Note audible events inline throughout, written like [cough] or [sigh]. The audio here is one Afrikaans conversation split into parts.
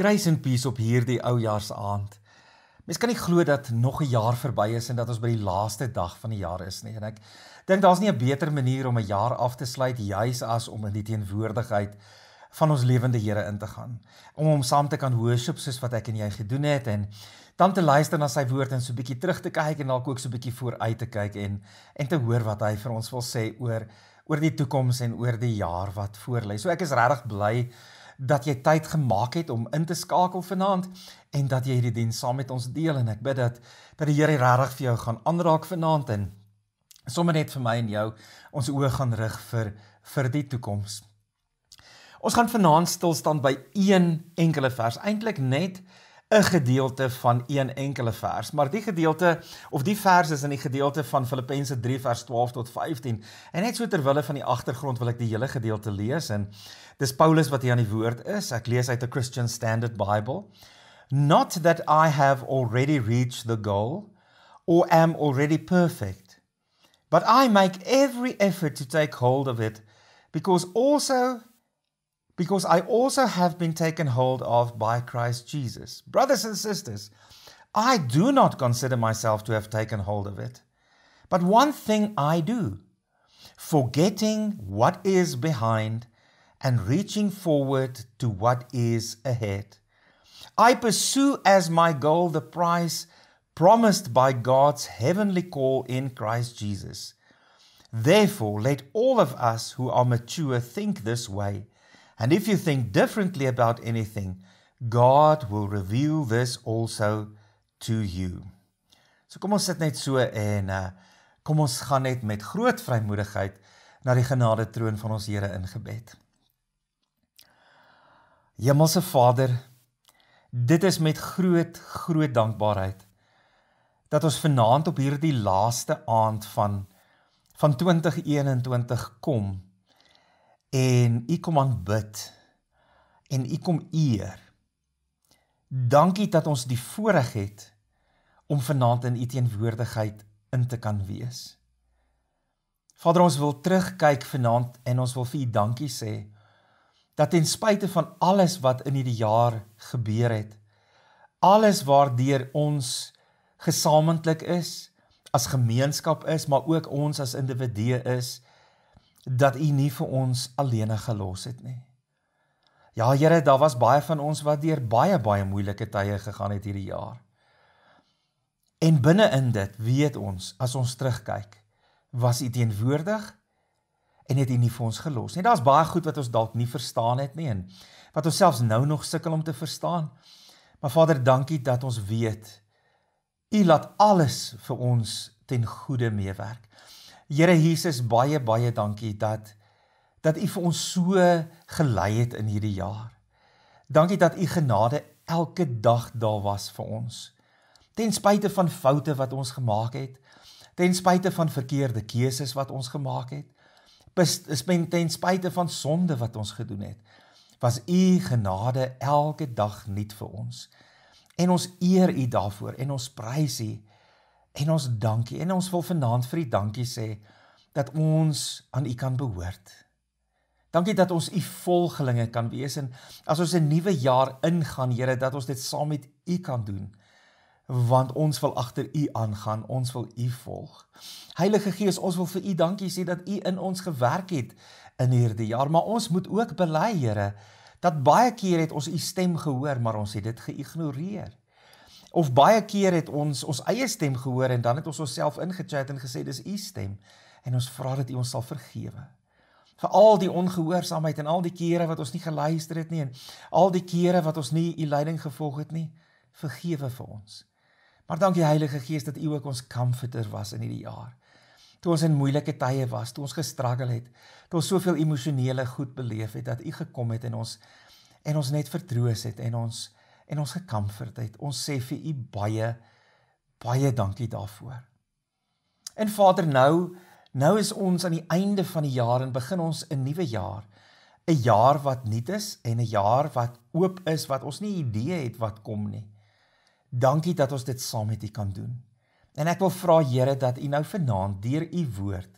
Grace and peace op hierdie oujaarsaand. Mens kan nie glo dat nog 'n jaar verby is en dat ons by die laaste dag van die jaar is nie. En ek dink daar's nie 'n beter manier om 'n jaar af te sluit juis as om in die teenwoordigheid van ons lewende Here in te gaan. Om hom saam te kan worship soos wat ek en jy gedoen het en dan te luister na sy woord en so 'n bietjie terug te kyk en dalk ook so 'n bietjie vooruit te kyk en en te hoor wat hy vir ons wil sê oor oor die toekoms en oor die jaar wat voor lê. So ek is regtig bly dat jy tyd gemaak het om in te skakel vanaand en dat jy hierdie diens saam met ons deel en ek bid dat dat die Here regtig vir jou gaan aanraak vanaand en sommer net vir my en jou ons oë gaan rig vir vir die toekoms. Ons gaan vanaand stil staan by een enkele vers, eintlik net 'n gedeelte van een enkele vers, maar die gedeelte of die vers is in die gedeelte van Filippense 3 vers 12 tot 15. En net so ter wille van die agtergrond wil ek die hele gedeelte lees en dis Paulus wat hier aan die woord is. Ek lees uit 'n Christian Standard Bible. Not that I have already reached the goal or am already perfect, but I make every effort to take hold of it because also because I also have been taken hold of by Christ Jesus. Brothers and sisters, I do not consider myself to have taken hold of it. But one thing I do, forgetting what is behind and reaching forward to what is ahead. I pursue as my goal the prize promised by God's heavenly call in Christ Jesus. Therefore, let all of us who are mature think this way And if you think differently about anything, God will reveal this also to you. So kom ons sit net so en uh, kom ons gaan net met groot vrymoedigheid na die genade troon van ons Here in gebed. Hemelse Vader, dit is met groot groot dankbaarheid dat ons vanaand op hierdie laaste aand van van 2021 kom en u kom aanbid en u kom eer. Dankie dat ons die voorreg het om vanaand in u teenwoordigheid in te kan wees. Vader ons wil terugkyk vanaand en ons wil vir u dankie sê dat ten spyte van alles wat in hierdie jaar gebeur het, alles waardeur ons gesamentlik is as gemeenskap is, maar ook ons as individue is, dat U nie vir ons alleen gelos het nie. Ja Here, daar was baie van ons wat deur baie baie moeilike tye gegaan het hierdie jaar. En binne-in dit weet ons as ons terugkyk, was U teenwoordig en het U nie vir ons gelos nie. Daar's baie goed wat ons dalk nie verstaan het nie en wat ons selfs nou nog sukkel om te verstaan. Maar Vader, dankie dat ons weet U laat alles vir ons ten goeie meewerk. Here Jesus, baie baie dankie dat dat U vir ons so gelei het in hierdie jaar. Dankie dat U genade elke dag daar was vir ons. Ten spyte van foute wat ons gemaak het, ten spyte van verkeerde keuses wat ons gemaak het, is men ten spyte van sonde wat ons gedoen het, was U genade elke dag nuut vir ons. En ons eer U daarvoor en ons prys U. En ons dankie en ons wil vanaand vir U dankie sê dat ons aan U kan behoort. Dankie dat ons U volgelinge kan wees en as ons 'n nuwe jaar ingaan, Here, dat ons dit saam met U kan doen. Want ons wil agter U aangaan, ons wil U volg. Heilige Gees, ons wil vir U dankie sê dat U in ons gewerk het in hierdie jaar, maar ons moet ook bely, Here, dat baie keer het ons U stem gehoor, maar ons het dit geïgnoreer of baie keer het ons ons eie stem gehoor en dan het ons osself ingechat en gesê dis u stem en ons vra dat u ons sal vergewe vir al die ongehoorsaamheid en al die kere wat ons nie geluister het nie en al die kere wat ons nie u leiding gevolg het nie vergewe vir ons maar dankie Heilige Gees dat u ook ons comforter was in hierdie jaar toe ons in moeilike tye was toe ons gestruggle het toe ons soveel emosionele goed beleef het dat u gekom het en ons en ons net vertroos het en ons en ons gekamferd het. Ons sê vir u baie baie dankie daarvoor. En Vader, nou nou is ons aan die einde van die jaar en begin ons 'n nuwe jaar. 'n Jaar wat nuut is en 'n jaar wat oop is wat ons nie idee het wat kom nie. Dankie dat ons dit saam met u kan doen. En ek wil vra Here dat u nou vanaand deur u woord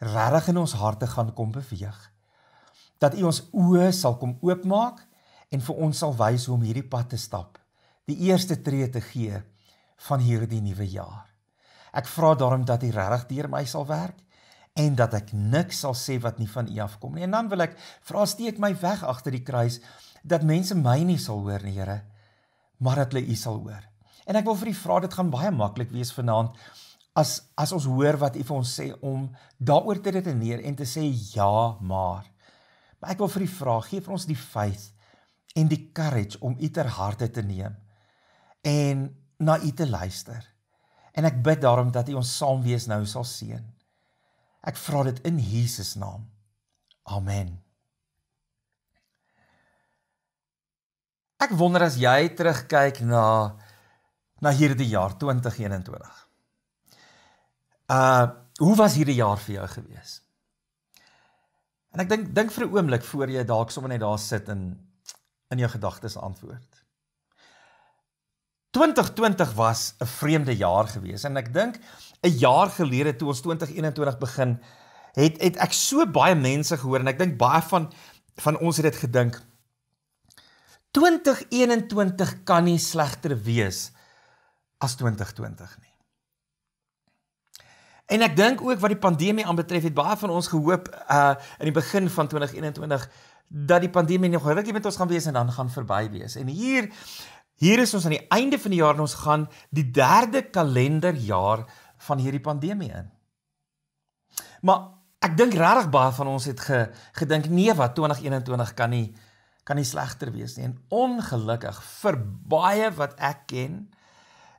regtig in ons harte gaan kom beweeg. Dat u ons oë sal kom oopmaak en vir ons sal wys hoe om hierdie pad te stap, die eerste tree te gee van hierdie nuwe jaar. Ek vra daarom dat U regtig deur my sal werk en dat ek niks sal sê wat nie van U af kom nie. En dan wil ek vra steek my weg agter die kruis dat mense my nie sal hoor nie, Here, maar dat hulle U sal hoor. En ek wil vir U vra dit gaan baie maklik wees vanaand as as ons hoor wat U vir ons sê om daaroor te redeneer en te sê ja, maar. Maar ek wil vir U vra, gee vir ons die faith en die courage om u ter harte te neem en na u te luister. En ek bid daarom dat u ons saam wees nou sal seën. Ek vra dit in Jesus naam. Amen. Ek wonder as jy terugkyk na na hierdie jaar 2021. Uh, hoe was hierdie jaar vir jou gewees? En ek dink dink vir 'n oomblik voor jy dalk sommer net daar sit en in jou gedagtes antwoord. 2020 was 'n vreemde jaar gewees en ek dink 'n jaar gelede toe ons 2021 begin het het ek so baie mense gehoor en ek dink baie van van ons het dit gedink 2021 kan nie slegter wees as 2020 nie. En ek dink ook wat die pandemie aanbetref het baie van ons gehoop uh in die begin van 2021 dat die pandemie nog regtig met ons gaan wees en dan gaan verby wees. En hier hier is ons aan die einde van die jaar en ons gaan die derde kalenderjaar van hierdie pandemie in. Maar ek dink regtig baie van ons het ge, gedink nee wat 2021 kan nie kan nie slegter wees nie. En ongelukkig vir baie wat ek ken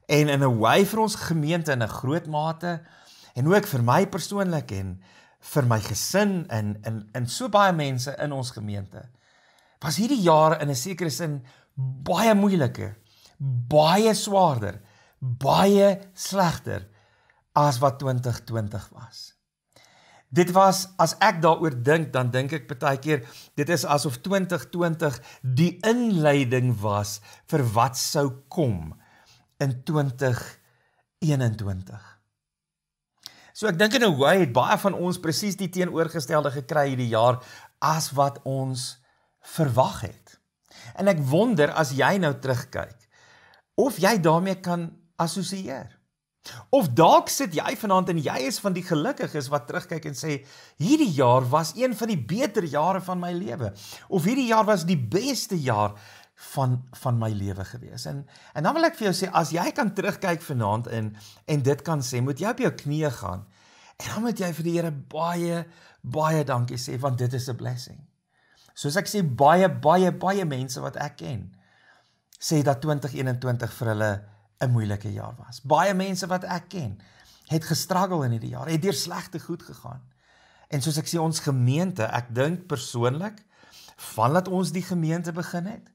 en in 'n way vir ons gemeente in 'n groot mate en ook vir my persoonlik en vir my gesin en in in so baie mense in ons gemeente. Was hierdie jare in 'n sekere sin baie moeiliker, baie swaarder, baie slegter as wat 2020 was. Dit was as ek daaroor dink, dan dink ek baie keer dit is asof 2020 die inleiding was vir wat sou kom in 2021. So ek dink in 'n way het baie van ons presies die teenoorgestelde gekry hierdie jaar as wat ons verwag het. En ek wonder as jy nou terugkyk of jy daarmee kan assosieer. Of dalk sit jy vanaand en jy is van die gelukkiges wat terugkyk en sê hierdie jaar was een van die beter jare van my lewe of hierdie jaar was die beste jaar van van my lewe gewees. En en dan wil ek vir jou sê as jy kan terugkyk vanaand in en dit kan sê, moet jy op jou knieë gaan en dan moet jy vir die Here baie baie dankie sê want dit is 'n blessing. Soos ek sê baie baie baie mense wat ek ken sê dat 2021 vir hulle 'n moeilike jaar was. Baie mense wat ek ken het gestruggle in hierdie jaar. Het deur slegte goed gegaan. En soos ek sê ons gemeente, ek dink persoonlik van dat ons die gemeente begin het,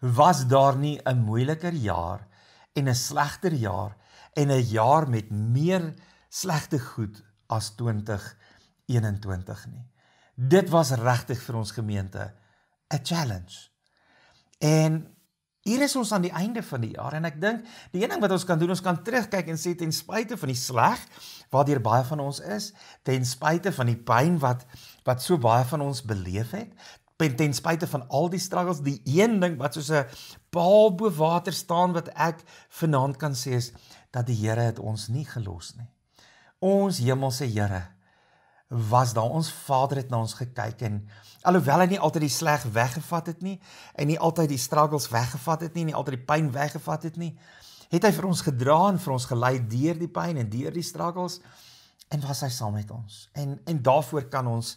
was daar nie 'n moeiliker jaar en 'n slegter jaar en 'n jaar met meer slegte goed as 2021 nie. Dit was regtig vir ons gemeente 'n challenge. En hier is ons aan die einde van die jaar en ek dink die een ding wat ons kan doen, ons kan terugkyk en sê ten spyte van die sleg waardeur baie van ons is, ten spyte van die pyn wat wat so baie van ons beleef het, ten, ten spyte van al die struggles, die een ding wat soos 'n paal bo water staan wat ek vanaand kan sê is dat die Here het ons nie gelos nie. Ons hemelse Here was daar ons Vader het na ons gekyk en alhoewel hy nie altyd die sleg weggevat het nie en nie altyd die struggles weggevat het nie en nie altyd die pyn weggevat het nie het hy vir ons gedra en vir ons gelei deur die pyn en deur die struggles en was hy saam met ons en en daaroor kan ons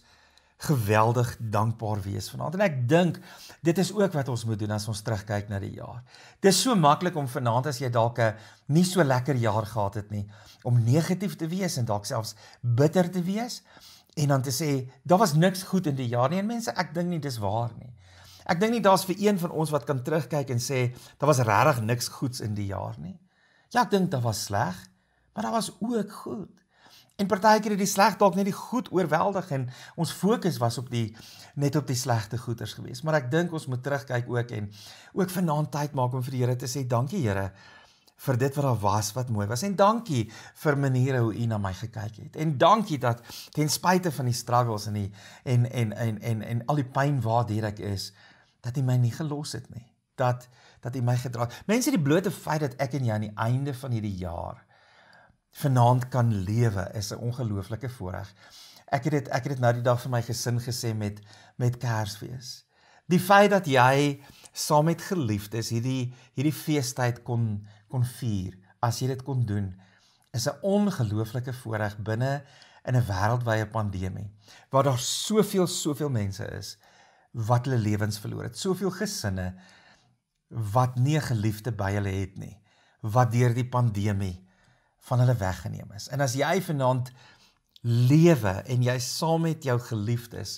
geweldig dankbaar wees vanaand. En ek dink dit is ook wat ons moet doen as ons terugkyk na die jaar. Dis so maklik om vanaand as jy dalk 'n nie so lekker jaar gehad het nie, om negatief te wees en dalk selfs bitter te wees en dan te sê daar was niks goed in die jaar nie. En mense, ek dink nie dis waar nie. Ek dink nie daar's vir een van ons wat kan terugkyk en sê daar was regtig niks goeds in die jaar nie. Ja, ek dink daar was sleg, maar daar was ook goed. En partykeer het die sleg dalk net die goed oorweldig en ons fokus was op die net op die slegte goeters gewees. Maar ek dink ons moet terugkyk ook en ook vanaand tyd maak om vir die Here te sê dankie Here vir dit wat daar was wat mooi was en dankie vir maniere hoe u na my gekyk het. En dankie dat ten spyte van die struggles en die en en en en en, en al die pyn waartoe ek is dat u my nie gelos het nie. Dat dat u my gedra het. Mense die blote feit dat ek en jy aan die einde van hierdie jaar vanaand kan lewe is 'n ongelooflike voorreg. Ek het dit ek het dit nou die dag vir my gesin gesê met met Kersfees. Die feit dat jy saam met geliefdes hierdie hierdie feestyd kon kon vier, as jy dit kon doen, is 'n ongelooflike voorreg binne in 'n wêreldwye pandemie waar daar soveel soveel mense is wat hulle lewens verloor het. Soveel gesinne wat nie 'n geliefde by hulle het nie, wat deur die pandemie van hulle weggeneem is. En as jy vanaand lewe en jy saam met jou geliefdes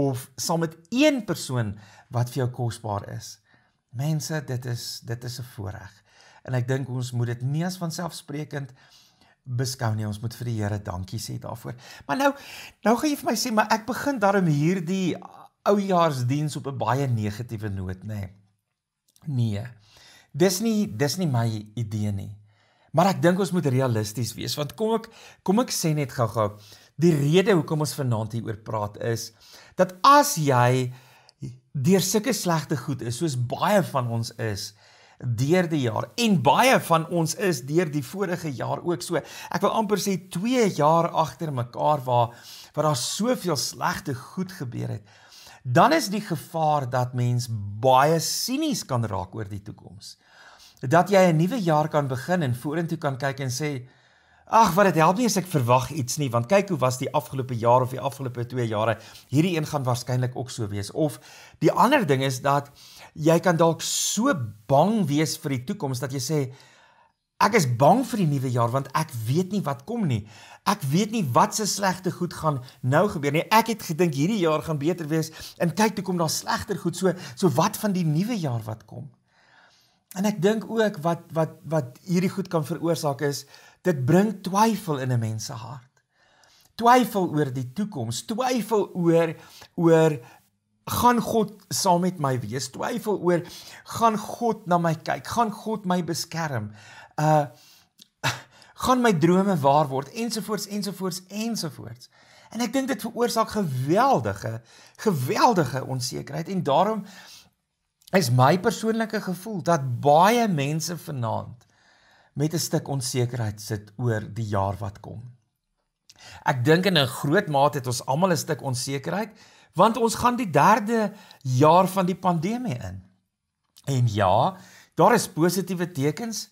of saam met een persoon wat vir jou kosbaar is. Mense, dit is dit is 'n voorreg. En ek dink ons moet dit nie as vanselfsprekend beskou nie. Ons moet vir die Here dankie sê daarvoor. Maar nou nou gaan jy vir my sê maar ek begin daarom hierdie oujaarsdiens op 'n baie negatiewe noot, nê? Nee. nee. Dis nie dis nie my idee nie. Maar ek dink ons moet realisties wees want kom ek kom ek sê net gou-gou die rede hoekom ons vanaand hier oor praat is dat as jy deur sulke slegte goed is soos baie van ons is deur die jaar en baie van ons is deur die vorige jaar ook so ek wil amper sê 2 jaar agter mekaar waar waar daar soveel slegte goed gebeur het dan is die gevaar dat mens baie sinies kan raak oor die toekoms dat jy 'n nuwe jaar kan begin en vorentoe kan kyk en sê ag wat dit help nie as ek verwag iets nie want kyk hoe was die afgelope jaar of die afgelope 2 jare hierdie een gaan waarskynlik ook so wees of die ander ding is dat jy kan dalk so bang wees vir die toekoms dat jy sê ek is bang vir die nuwe jaar want ek weet nie wat kom nie ek weet nie wat se slegte goed gaan nou gebeur nie ek het gedink hierdie jaar gaan beter wees en kyk toe kom daar slegter goed so so wat van die nuwe jaar wat kom En ek dink ook wat wat wat hierdie goed kan veroorsaak is dit bring twyfel in 'n mens se hart. Twyfel oor die toekoms, twyfel oor oor gaan God saam met my wees? Twyfel oor gaan God na my kyk? Gaan God my beskerm? Uh [laughs] gaan my drome waar word ensovoorts ensovoorts ensovoorts. En ek dink dit veroorsaak geweldige geweldige onsekerheid en daarom is my persoonlike gevoel dat baie mense vanaand met 'n stuk onsekerheid sit oor die jaar wat kom. Ek dink in 'n groot mate het ons almal 'n stuk onsekerheid want ons gaan die derde jaar van die pandemie in. En ja, daar is positiewe tekens,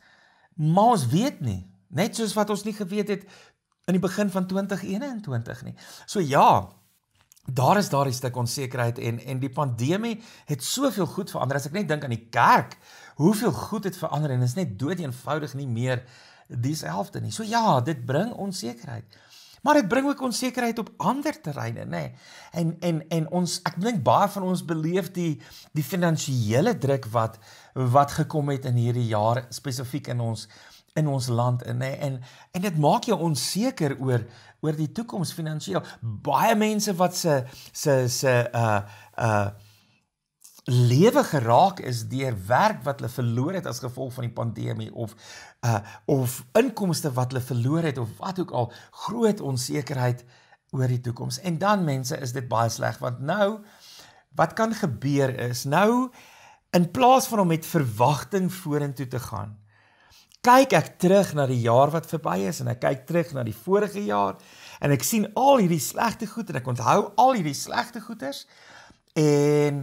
maar ons weet nie, net soos wat ons nie geweet het in die begin van 2021 nie. So ja, daar is daardie stuk onsekerheid en en die pandemie het soveel goed verander as ek net dink aan die kerk. Hoeveel goed het verander en is net dood eenvoudig nie meer dieselfde nie. So ja, dit bring onsekerheid. Maar dit bring ook onsekerheid op ander terreine, nê. Nee. En en en ons ek dink baie van ons beleef die die finansiële druk wat wat gekom het in hierdie jaar spesifiek in ons in ons land in nê. Nee. En en dit maak jou onseker oor oor die toekoms finansiëel. Baie mense wat se se se uh uh lewe geraak is deur werk wat hulle verloor het as gevolg van die pandemie of uh of inkomste wat hulle verloor het of wat ook al, groot onsekerheid oor die toekoms. En dan mense is dit baie sleg want nou wat kan gebeur is nou in plaas van om met verwagting vorentoe te gaan kyk ek terug na die jaar wat verby is en ek kyk terug na die vorige jaar en ek sien al hierdie slegte goed en ek onthou al hierdie slegte goeters en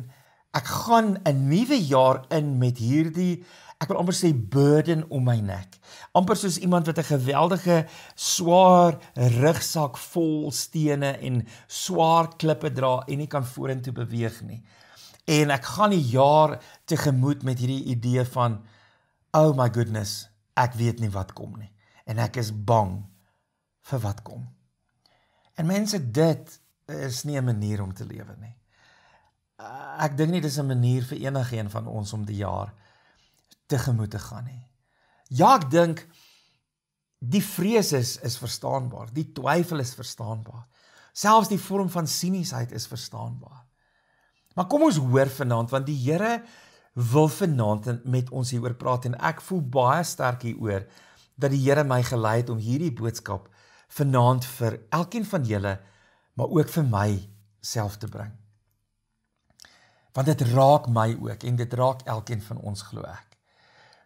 ek gaan 'n nuwe jaar in met hierdie ek wil amper sê burden om my nek amper soos iemand wat 'n geweldige swaar rugsak vol stene en swaar klippe dra en nie kan vorentoe beweeg nie en ek gaan die jaar tegemoet met hierdie idee van oh my goodness ek weet nie wat kom nie en ek is bang vir wat kom. En mense dit is nie 'n manier om te lewe nie. Eh, ek dink nie dis 'n manier vir enigiemand van ons om die jaar tegemoet te gaan nie. Ja, ek dink die vrees is is verstaanbaar, die twyfel is verstaanbaar. Selfs die vorm van siniesheid is verstaanbaar. Maar kom ons hoor vanaand want die Here wil vanaand met ons hieroor praat en ek voel baie sterk hieroor dat die Here my gelei het om hierdie boodskap vanaand vir elkeen van julle maar ook vir my self te bring. Want dit raak my ook en dit raak elkeen van ons glo ek.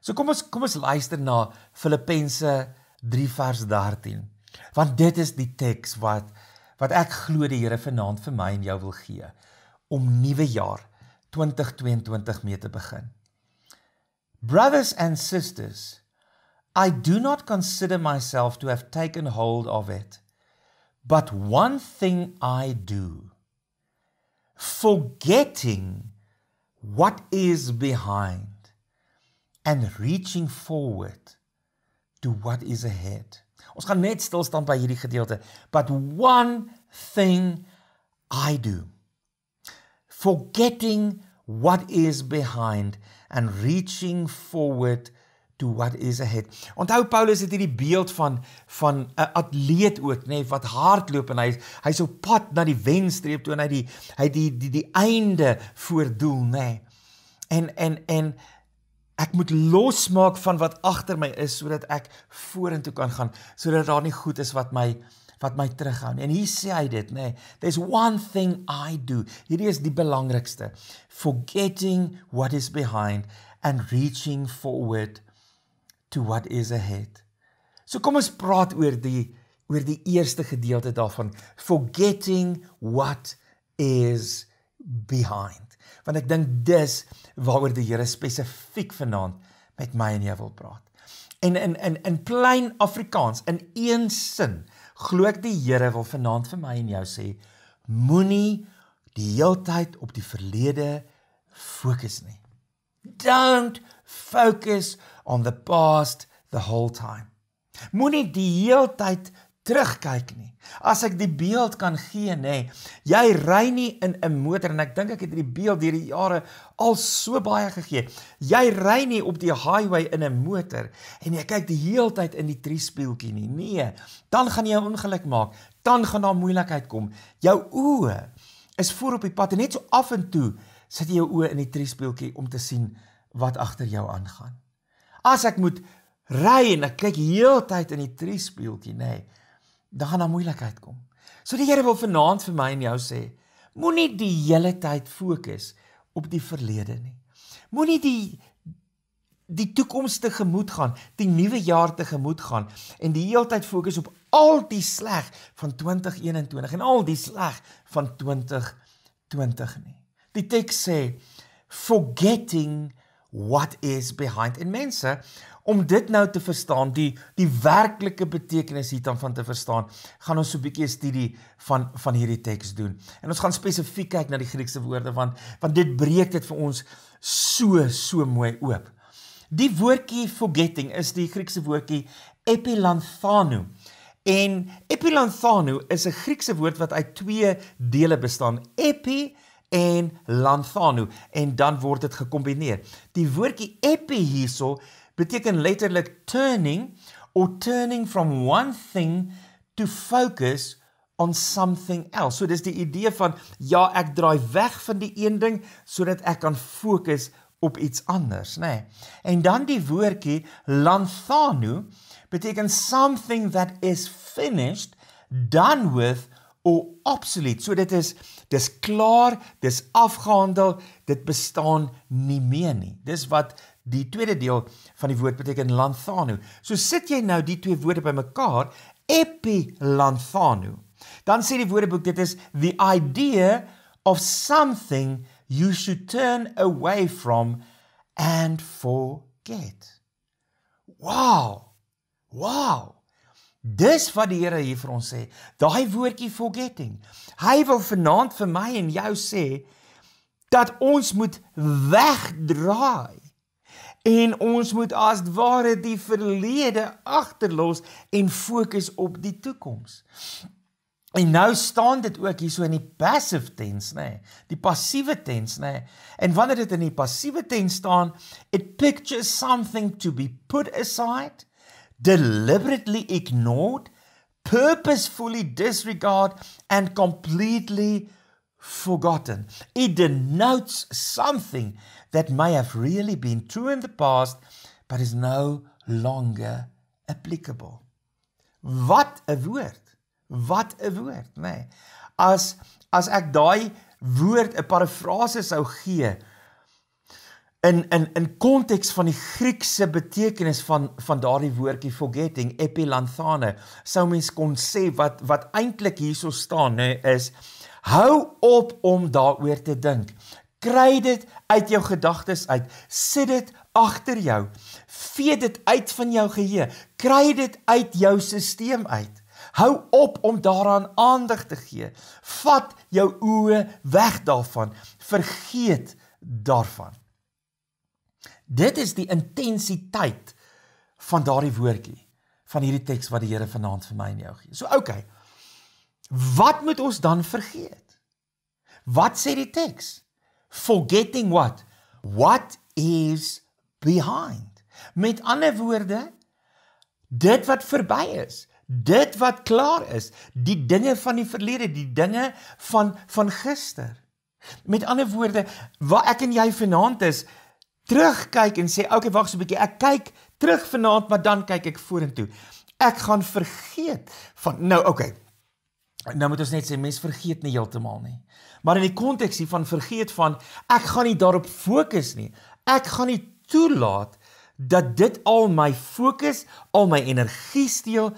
So kom ons kom ons luister na Filippense 3 vers 13. Want dit is die teks wat wat ek glo die Here vanaand vir my en jou wil gee om nuwe jaar 2024 2022 mee te begin. Brothers and sisters, I do not consider myself to have taken hold of it, but one thing I do, forgetting what is behind and reaching forward to what is ahead. Ons gaan net stil staan by hierdie gedeelte, but one thing I do forgetting what is behind and reaching forward to what is ahead. Onthou Paulus het hierdie beeld van van 'n atleet ook, nê, nee, wat hardloop en hy hy sou pad na die wenstreep toe en hy die hy die die die einde voordoel, nê. Nee. En en en ek moet losmaak van wat agter my is sodat ek vorentoe kan gaan, sodat daar nie goed is wat my wat my terughou nie. En hier sê hy dit, nê. There's one thing I do. Hierdie is die belangrikste. Forgetting what is behind and reaching forward to what is ahead. So kom ons praat oor die oor die eerste gedeelte daarvan, forgetting what is behind. Want ek dink dis waaroor die Here spesifiek vanaand met my en jou wil praat. En in in in plain Afrikaans, in een sin, glo ek die Here wil vanaand vir my en jou sê moenie die heeltyd op die verlede fokus nie. Don't focus on the past the whole time. Moenie die heeltyd terugkyk nie. As ek die beeld kan gee nê, jy ry nie in 'n motor en ek dink ek het hierdie beeld hierdie jare al so baie gegee. Jy ry nie op die highway in 'n motor en jy kyk die hele tyd in die triespieeltjie nie. Nee, dan gaan jy 'n ongeluk maak. Dan gaan daar moeilikheid kom. Jou oë is voor op die pad en net so af en toe sit jy jou oë in die triespieeltjie om te sien wat agter jou aangaan. As ek moet ry en ek kyk heeltyd in die triespieeltjie nê, nee, dan gaan daar moeilikheid kom. So die Here wil vanaand vir my en jou sê, moenie die hele tyd fokus op die verlede nie. Moenie die die toekoms te gemoed gaan, die nuwe jaar te gemoed gaan en die hele tyd fokus op al die sleg van 2021 en al die sleg van 2020 nie. Die teks sê forgetting what is behind in mense om dit nou te verstaan, die die werklike betekenis hiervan van te verstaan, gaan ons so 'n bietjie 'n studie van van hierdie teks doen. En ons gaan spesifiek kyk na die Griekse woorde want want dit breek dit vir ons so so mooi oop. Die woordjie forgetting is die Griekse woordjie epilanthano. En epilanthano is 'n Griekse woord wat uit twee dele bestaan: epi en lanthano en dan word dit gekombineer. Die woordjie epi hierso beteken letterlik turning or turning from one thing to focus on something else. So dis die idee van ja, ek draai weg van die een ding sodat ek kan fokus op iets anders, nê. Nee. En dan die woordjie lanthanu beteken something that is finished, done with or obsolete. So dit is dis klaar, dis afgehandel, dit bestaan nie meer nie. Dis wat die tweede deel van die woord beteken lanthano. So sit jy nou die twee woorde bymekaar, epilanthano. Dan sê die Woordeboek dit is the idea of something you should turn away from and forget. Wow. Wow. Dis wat die Here hier vir ons sê, daai woordjie forgetting. Hy wil vanaand vir my en jou sê dat ons moet wegdraai en ons moet as ware die verlede agterlos en fokus op die toekoms. En nou staan dit ook hierso in die passive tense, nê? Nee, die passiewe tense, nê? Nee. En wanneer dit in die passiewe tense staan, it pictures something to be put aside, deliberately ignored, purposefully disregarded and completely forgotten. It denotes something that may have really been true in the past but is no longer applicable. Wat 'n woord. Wat 'n woord, nê? Nee. As as ek daai woord 'n parafrase sou gee in in in konteks van die Griekse betekenis van van daardie woordjie forgetting epilanthane sou mens kon sê wat wat eintlik hierso staan nê nee, is hou op om daaroor te dink. Kry dit uit jou gedagtes uit. Sit dit agter jou. Vee dit uit van jou geheue. Kry dit uit jou stelsel uit. Hou op om daaraan aandag te gee. Vat jou oë weg daarvan. Vergeet daarvan. Dit is die intensiteit van daardie woordjie van hierdie teks wat die Here vanaand vir my en jou gee. So okay. Wat moet ons dan vergeet? Wat sê die teks? forgetting what what is behind. Met ander woorde, dit wat verby is, dit wat klaar is, die dinge van die verlede, die dinge van van gister. Met ander woorde, waar ek en jy vanaand is, terugkyk en sê, okay, wag so 'n bietjie. Ek kyk terug vanaand, maar dan kyk ek vorentoe. Ek gaan vergeet van nou, okay. Nou moet ons net sê mense vergeet nie heeltemal nie. Maar in die konteks hier van vergeet van ek gaan nie daarop fokus nie. Ek gaan nie toelaat dat dit al my fokus, al my energie steel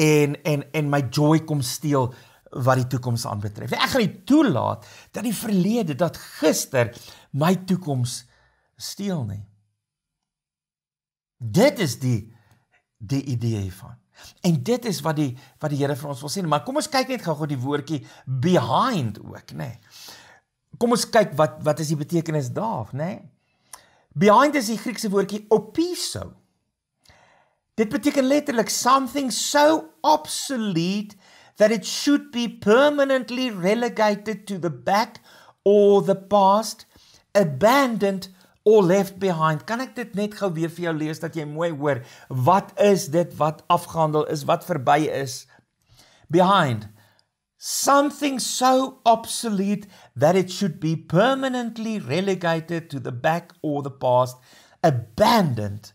en en en my joy kom steel wat die toekoms aanbetref. Ek gaan nie toelaat dat die verlede, dat gister my toekoms steel nie. Dit is die die idee hiervan. En dit is wat die wat die Here vir ons wil sê, maar kom ons kyk net gou-gou die woordjie behind ook, nê. Nee. Kom ons kyk wat wat is die betekenis daar, nê? Nee. Behind is die Griekse woordjie opiso. Dit beteken letterlik something so obsolete that it should be permanently relegated to the back or the past, abandoned or left behind. Kan ek dit net gou weer vir jou lees dat jy mooi hoor wat is dit wat afgehandel is, wat verby is? Behind. Something so obsolete that it should be permanently relegated to the back or the past, abandoned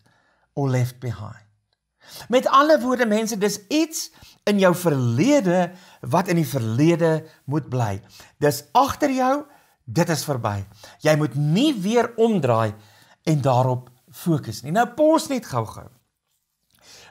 or left behind. Met alle woorde mense, dis iets in jou verlede wat in die verlede moet bly. Dis agter jou dit is verby. Jy moet nie weer omdraai en daarop fokus nie. Nou pos net gou-gou.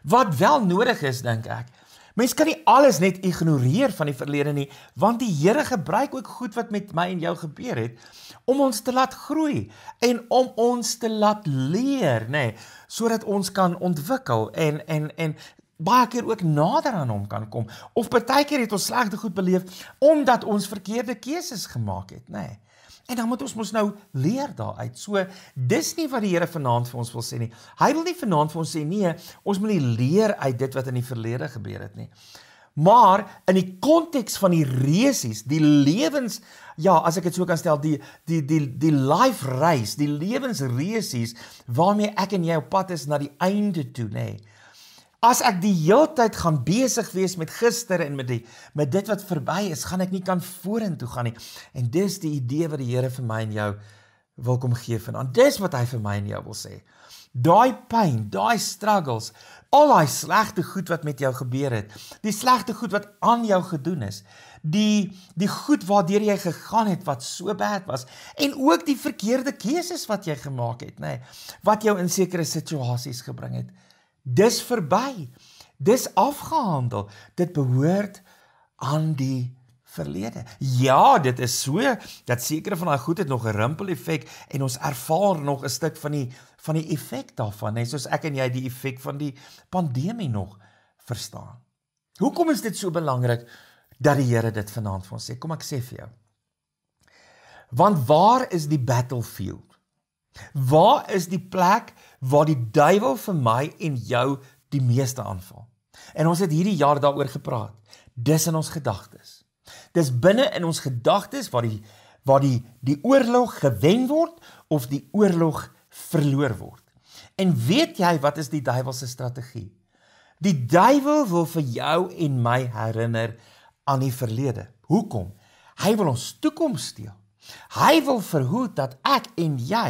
Wat wel nodig is dink ek. Mense kan nie alles net ignoreer van die verlede nie, want die Here gebruik ook goed wat met my en jou gebeur het om ons te laat groei en om ons te laat leer, nê, nee, sodat ons kan ontwikkel en en en baie keer ook nader aan hom kan kom. Of baie keer het ons slegte goed beleef omdat ons verkeerde keuses gemaak het, nê. Nee. En dan moet ons mos nou leer daaruit. So dis nie wat die Here vanaand vir ons wil sê nie. Hy wil nie vanaand vir ons sê nee, ons moet nie leer uit dit wat in die verlede gebeur het nie. Maar in die konteks van die resies, die lewens ja, as ek dit so kan stel, die die die die life race, die lewensresies waarmee ek en jy op pad is na die einde toe, nê. Nee, As ek die heeltyd gaan besig wees met gister en met die met dit wat verby is, gaan ek nie kan vorentoe gaan nie. En dis die idee wat die Here vir my en jou wil kom gee vanaand. Dis wat hy vir my en jou wil sê. Daai pyn, daai struggles, al daai slegte goed wat met jou gebeur het, die slegte goed wat aan jou gedoen is, die die goed waartoe jy gegaan het wat so bad was en ook die verkeerde keuses wat jy gemaak het, nê, nee, wat jou in sekere situasies gebring het. Dis verby. Dis afgehandel. Dit behoort aan die verlede. Ja, dit is so dat sekere van daai goed het nog 'n rimpel-effek en ons ervaar nog 'n stuk van die van die effek daarvan, net soos ek en jy die effek van die pandemie nog verstaan. Hoekom is dit so belangrik dat die Here dit vanaand vir ons sê? Kom ek sê vir jou. Want waar is die battlefield? Waar is die plek waar die duiwel vir my en jou die meeste aanval? En ons het hierdie jaar daaroor gepraat. Dis in ons gedagtes. Dis binne in ons gedagtes waar die waar die die oorlog gewen word of die oorlog verloor word. En weet jy wat is die duiwel se strategie? Die duiwel wil vir jou en my herinner aan die verlede. Hoekom? Hy wil ons toekoms steel. Hy wil verhoed dat ek en jy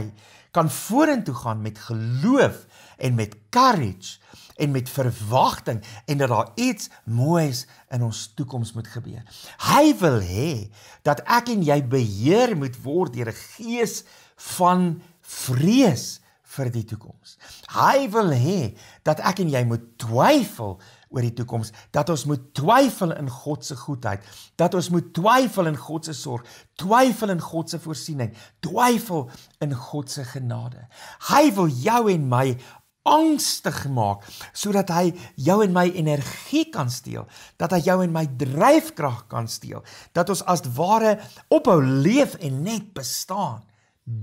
kan vorentoe gaan met geloof en met courage en met verwagting en dat daar iets moois in ons toekoms moet gebeur. Hy wil hê dat ek en jy beheer moet word deur 'n gees van vrees vir die toekoms. Hy wil hê dat ek en jy moet twyfel oor die toekoms, dat ons moet twyfel in God se goedheid, dat ons moet twyfel in God se sorg, twyfel in God se voorsiening, twyfel in God se genade. Hy wil jou en my angstig maak sodat hy jou en my energie kan steel, dat hy jou en my dryfkrag kan steel, dat ons as ware ophou leef en net bestaan.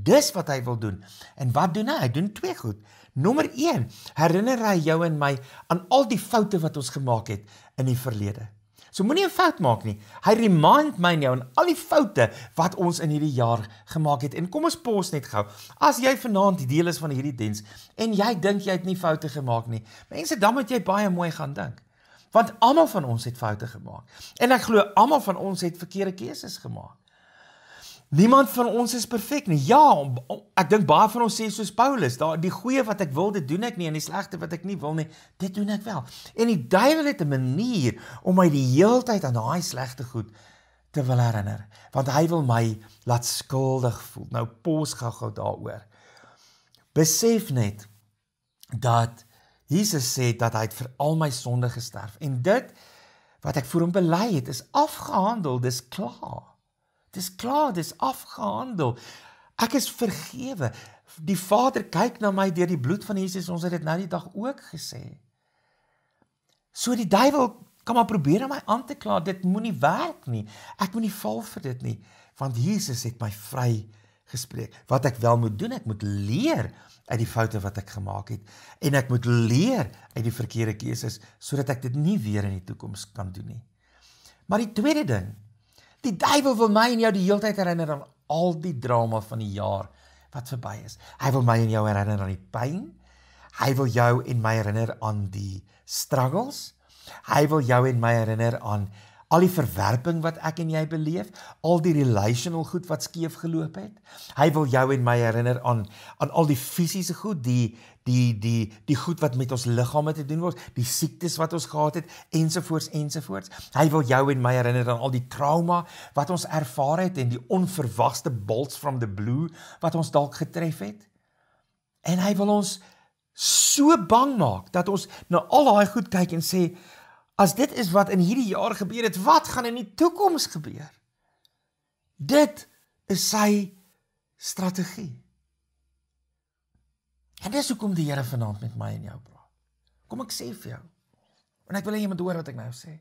Dis wat hy wil doen. En wat doen hy? Hy doen twee goed. Nommer 1, herinner hy jou en my aan al die foute wat ons gemaak het in die verlede. So moenie 'n fout maak nie. Hy remind my en jou aan al die foute wat ons in hierdie jaar gemaak het. En kom ons pos net gou. As jy vanaand deel is van hierdie diens en jy dink jy het nie foute gemaak nie, mense, dan moet jy baie mooi gaan dink. Want almal van ons het foute gemaak. En ek glo almal van ons het verkeerde keuses gemaak. Niemand van ons is perfek nie. Ja, ek dink baie van ons sê soos Paulus, daai die goeie wat ek wil, dit doen ek nie en die slegte wat ek nie wil nie, dit doen ek wel. En die duiwel het 'n manier om my die heeltyd aan daai slegte goed te wil herinner, want hy wil my laat skuldig voel. Nou pos gou-gou daaroor. Besef net dat Jesus sê dat hy vir al my sonde gesterf en dit wat ek voor hom bely het, is afgehandel, dis klaar. Dis klaar, dis afgehandel. Ek is vergewe. Die Vader kyk na my deur die bloed van Jesus. Ons het dit nou die dag ook gesê. So die duiwel kan maar probeer om my aan te kla. Dit moenie werk nie. Ek moenie val vir dit nie, want Jesus het my vry gespreek. Wat ek wel moet doen, ek moet leer uit die foute wat ek gemaak het en ek moet leer uit die verkeerde keuses sodat ek dit nie weer in die toekoms kan doen nie. Maar die tweede ding Die duiwel wil my en jou die hele tyd herinner aan al die drama van die jaar wat verby is. Hy wil my en jou herinner aan die pyn. Hy wil jou en my herinner aan die struggles. Hy wil jou en my herinner aan al die verwerping wat ek en jy beleef, al die relational goed wat skeef geloop het. Hy wil jou en my herinner aan aan al die fisiese goed, die die die die goed wat met ons liggame te doen was, die siektes wat ons gehad het ensovoorts ensovoorts. Hy wil jou en my herinner aan al die trauma wat ons ervaar het en die onverwagte bolts from the blue wat ons dalk getref het. En hy wil ons so bang maak dat ons na al daai goed kyk en sê, As dit is wat in hierdie jaar gebeur het, wat gaan in die toekoms gebeur? Dit is sy strategie. En dis hoekom die Here vanaand met my en jou praat. Kom ek sê vir jou. En ek wil hê jy moet hoor wat ek nou sê.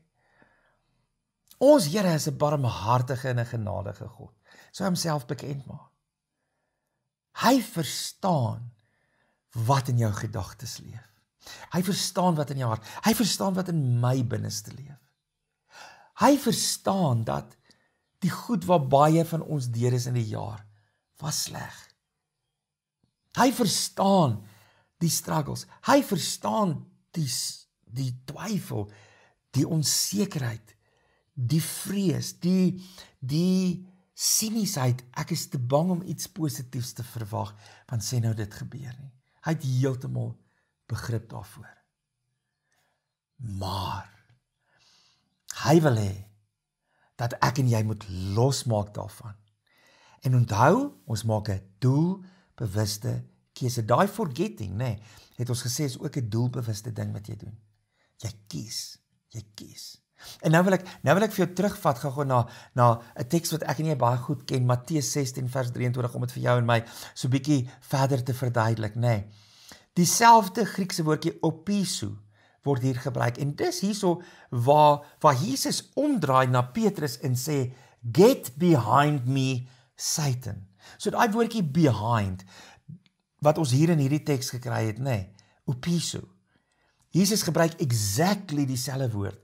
Ons Here is 'n barmhartige en 'n genadige God. So homself bekend maak. Hy verstaan wat in jou gedagtes leef. Hy verstaan wat in jou hart. Hy verstaan wat in my binneste leef. Hy verstaan dat die goed wat baie van ons deur is in die jaar was sleg. Hy verstaan die struggles. Hy verstaan die die twyfel, die onsekerheid, die vrees, die die siniesheid. Ek is te bang om iets positiefs te verwag, want sê nou dit gebeur nie. Hy het heeltemal begrip daarvoor. Maar hy wil hê dat ek en jy moet losmaak daarvan. En onthou, ons maak 'n doelbewuste keuse. Daai forgetting, nê, nee, het ons gesê is ook 'n doelbewuste ding wat jy doen. Jy kies, jy kies. En nou wil ek nou wil ek vir jou terugvat gou na na 'n teks wat ek en jy baie goed ken, Matteus 16 vers 23 om dit vir jou en my so bietjie verder te verduidelik, nê. Nee. Dieselfde Griekse woordjie opiso word hier gebruik en dis hierso waar waar Jesus omdraai na Petrus en sê get behind me Satan. So daai woordjie behind wat ons hier in hierdie teks gekry het, nê, nee, opiso. Jesus gebruik exactly dieselfde woord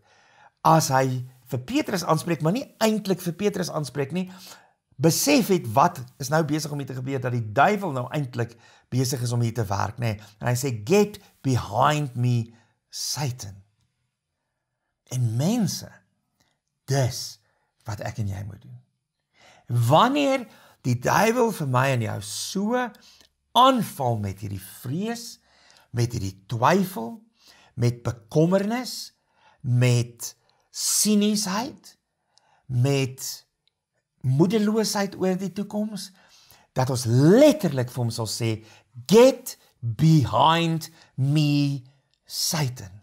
as hy vir Petrus aanspreek, maar nie eintlik vir Petrus aanspreek nie, besef het wat is nou besig om hier te gebeur dat die duiwel nou eintlik besig is om hier te werk nê nee. en hy sê get behind me satan en mense dis wat ek en jy moet doen wanneer die duiwel vir my en jou so aanval met hierdie vrees met hierdie twyfel met bekommernis met siniesheid met moedeloosheid oor die toekoms dat ons letterlik vir hom sal sê get behind me satan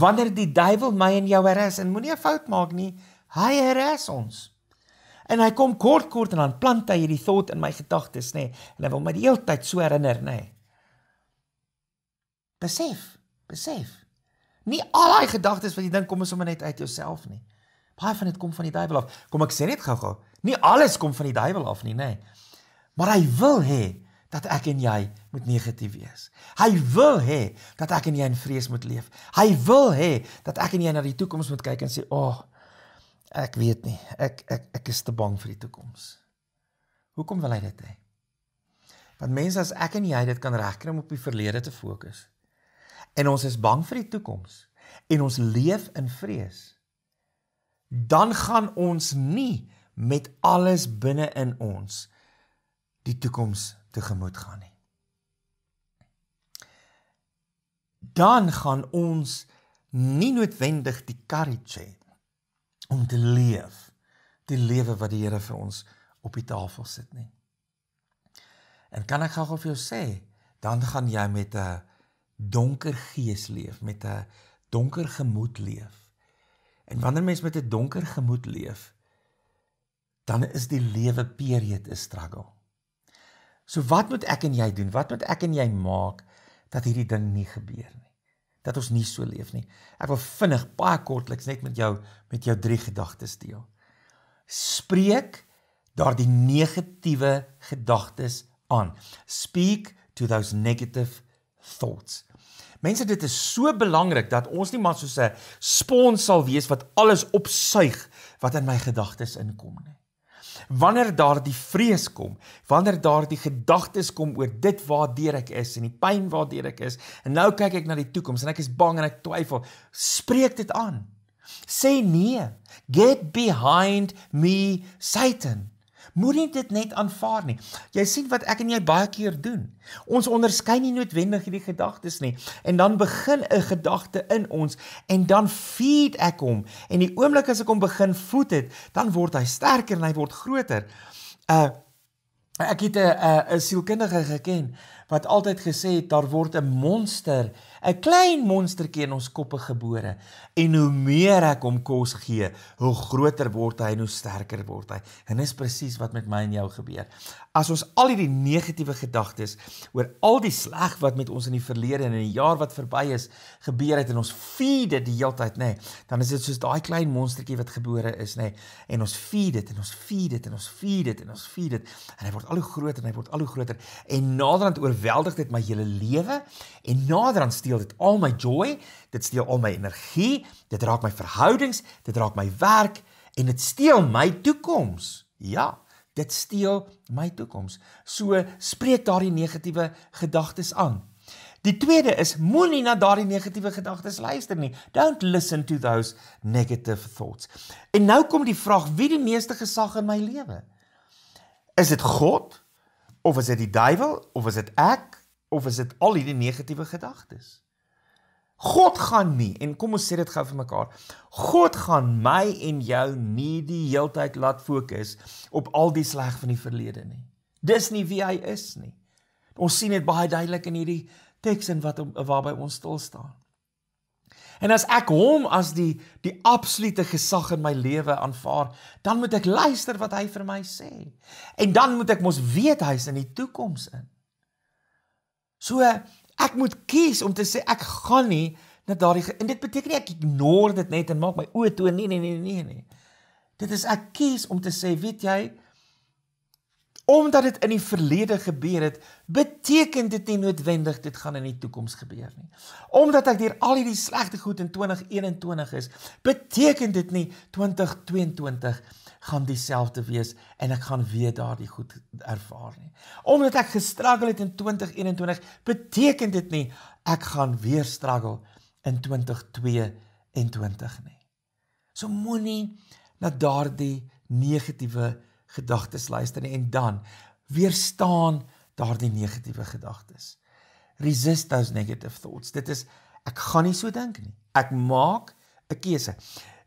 wanneer die duiwel my en jou herres en moenie 'n fout maak nie hy herres ons en hy kom kort kort en dan plant hy hierdie thought in my gedagtes nê en hy wil my die hele tyd so herinner nê besef besef nie al daai gedagtes wat jy dink kom is om net uit jouself nie baie van dit kom van die duiwel af. Kom ek sê net gou-gou, nie alles kom van die duiwel af nie, nê. Nee. Maar hy wil hê dat ek en jy moet negatief wees. Hy wil hê dat ek en jy in vrees moet leef. Hy wil hê dat ek en jy na die toekoms moet kyk en sê, "Ag, oh, ek weet nie. Ek ek ek is te bang vir die toekoms." Hoekom wil hy dit hê? Want mense as ek en jy dit kan regkry om op die verlede te fokus. En ons is bang vir die toekoms en ons leef in vrees dan gaan ons nie met alles binne in ons die toekoms tegemoet gaan nie. Dan gaan ons nie noodwendig die courage hê om te leef die lewe wat die Here vir ons op die tafel sit nie. En kan ek gou-gou vir jou sê, dan gaan jy met 'n donker gees leef, met 'n donker gemoed leef. En wanneer mens met 'n donker gemoed leef, dan is die lewe period 'n struggle. So wat moet ek en jy doen? Wat moet ek en jy maak dat hierdie ding nie gebeur nie? Dat ons nie so leef nie. Ek wil vinnig baie kortliks net met jou met jou drie gedagtes deel. Spreek daardie negatiewe gedagtes aan. Speak to those negative thoughts. Mense, dit is so belangrik dat ons nie maar so 'n spons sal wees wat alles opsuig wat in my gedagtes inkom nie. Wanneer daar die vrees kom, wanneer daar die gedagtes kom oor dit waartoe ek is en die pyn waartoe ek is, en nou kyk ek na die toekoms en ek is bang en ek twyfel, spreek dit aan. Sê nee. Get behind me Satan. Moenie dit net aanvaar nie. Jy sien wat ek en jy baie keer doen. Ons onderskei nie noodwendig hierdie gedagtes nie en dan begin 'n gedagte in ons en dan feed ek hom en die oomblik as ek hom begin voed het, dan word hy sterker en hy word groter. Uh ek het 'n 'n sielkundige geken wat altyd gesê het daar word 'n monster, 'n klein monstertjie in ons koppe gebore en hoe meer ek hom kos gee, hoe groter word hy en hoe sterker word hy. En dis presies wat met my en jou gebeur. As ons al hierdie negatiewe gedagtes oor al die sleg wat met ons in die verlede en in die jaar wat verby is gebeur het en ons feed dit die hele tyd, nê, nee, dan is dit soos daai klein monstertjie wat gebore is, nê, nee, en ons feed dit en ons feed dit en ons feed dit en ons feed dit en hy word al hoe groter en hy word al hoe groter en naderhand oor oorweldig dit my hele lewe en nader aan steel dit al my joy, dit steel al my energie, dit raak my verhoudings, dit raak my werk en dit steel my toekoms. Ja, dit steel my toekoms. So spreek daardie negatiewe gedagtes aan. Die tweede is moenie na daardie negatiewe gedagtes luister nie. Don't listen to those negative thoughts. En nou kom die vraag, wie die meeste gesag in my lewe? Is dit God? Of is dit die duiwel of is dit ek of is dit al hierdie negatiewe gedagtes? God gaan nie en kom ons sê dit gou vir mekaar. God gaan my en jou nie die heeltyd laat fokus op al die sleg van die verlede nie. Dis nie wie hy is nie. Ons sien dit baie duidelik in hierdie teks en wat waarby ons stil staan. En as ek hom as die die absolute gesag in my lewe aanvaar, dan moet ek luister wat hy vir my sê. En dan moet ek mos weet hy's in die toekoms in. So ek moet kies om te sê ek gaan nie na daardie en dit beteken nie ek ignore dit net en maak my oë toe nie nee nee nee nee. Dit is ek kies om te sê, weet jy, omdat dit in die verlede gebeur het, beteken dit nie noodwendig dit gaan in die toekoms gebeur nie. Omdat ek deur al hierdie slegte goed in 2021 is, beteken dit nie 2022 gaan dieselfde wees en ek gaan weer daardie goed ervaar nie. Omdat ek gestruggle het in 2021, beteken dit nie ek gaan weer struggle in 2022 nie. So moenie na daardie negatiewe gedagtes luister nie en dan weerstaan daardie negatiewe gedagtes. Resist those negative thoughts. Dit is ek gaan nie so dink nie. Ek maak 'n keuse.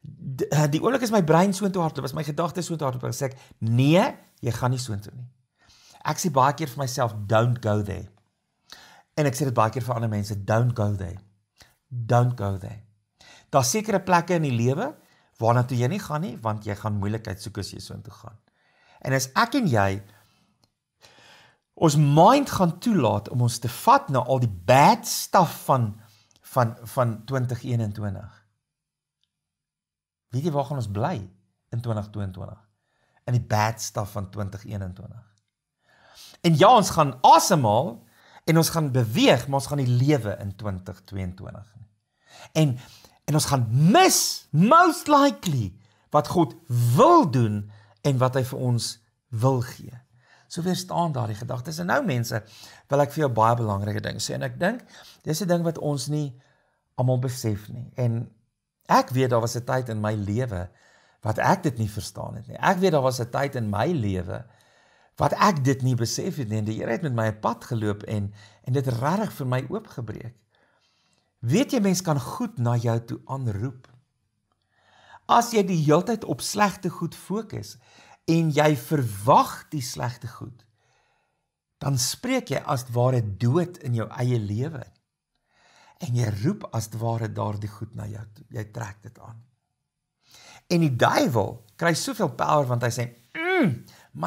Die, eh, die oomblik is my brein so intoe, was my gedagtes so intoe, sê ek nee, jy gaan nie so intoe nie. Ek sê baie keer vir myself don't go there. En ek sê dit baie keer vir ander mense don't go there. Don't go there. Daar's sekere plekke in die lewe waarna toe jy nie gaan nie want jy gaan moeilikheid soek as jy so intoe gaan. En as ek en jy ons mind gaan toelaat om ons te vat na al die bad stuff van van van 2021. Weet jy waar gaan ons bly in 2022? In die bad stuff van 2021. En ja, ons gaan asemhaal en ons gaan beweeg, maar ons gaan nie lewe in 2022. En en ons gaan mis most likely wat God wil doen en wat hy vir ons wil gee. So weer staan daardie gedagtes en nou mense, wil ek vir jou baie belangrike ding sê en ek dink dis 'n ding wat ons nie almal besef nie. En ek weet daar was 'n tyd in my lewe wat ek dit nie verstaan het nie. Ek weet daar was 'n tyd in my lewe wat ek dit nie besef het nie en die Here het met my 'n pad geloop en en dit regtig vir my oopgebreek. Weet jy mense kan goed na jou toe aanroep. As jy die heeltyd op slegte goed fokus en jy verwag die slegte goed, dan spreek jy as ware dood in jou eie lewe. En jy roep as ware daardie goed na jou toe. Jy trek dit aan. En die duiwel kry soveel power want hy sê, mm,